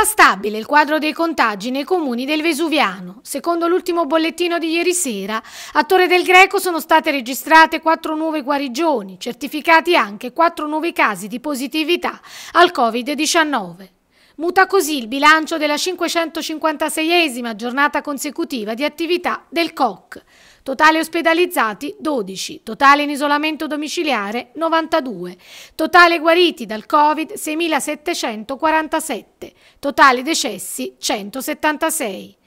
Resta stabile il quadro dei contagi nei comuni del Vesuviano. Secondo l'ultimo bollettino di ieri sera, a Torre del Greco sono state registrate quattro nuove guarigioni, certificati anche quattro nuovi casi di positività al Covid-19. Muta così il bilancio della 556esima giornata consecutiva di attività del COC totale ospedalizzati 12, totale in isolamento domiciliare 92, totale guariti dal Covid 6747, totale decessi 176.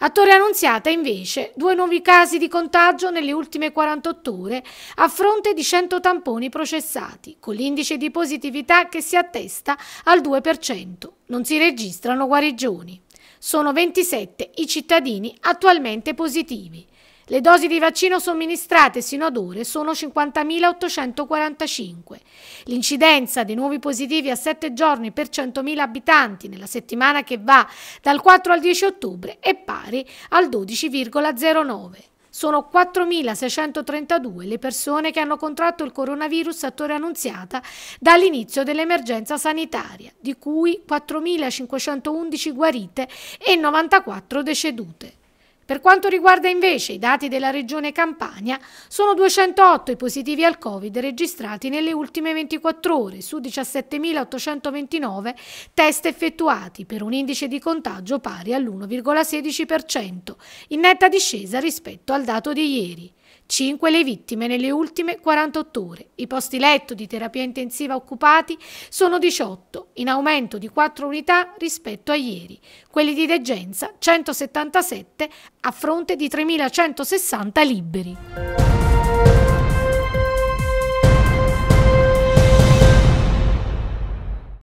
A Torre Annunziata invece due nuovi casi di contagio nelle ultime 48 ore a fronte di 100 tamponi processati, con l'indice di positività che si attesta al 2%. Non si registrano guarigioni. Sono 27 i cittadini attualmente positivi. Le dosi di vaccino somministrate sino ad ore sono 50.845. L'incidenza dei nuovi positivi a 7 giorni per 100.000 abitanti nella settimana che va dal 4 al 10 ottobre è pari al 12,09. Sono 4.632 le persone che hanno contratto il coronavirus a Torre Annunziata dall'inizio dell'emergenza sanitaria, di cui 4.511 guarite e 94 decedute. Per quanto riguarda invece i dati della regione Campania, sono 208 i positivi al Covid registrati nelle ultime 24 ore su 17.829 test effettuati per un indice di contagio pari all'1,16%, in netta discesa rispetto al dato di ieri. 5 le vittime nelle ultime 48 ore. I posti letto di terapia intensiva occupati sono 18, in aumento di 4 unità rispetto a ieri. Quelli di degenza 177 a fronte di 3.160 liberi.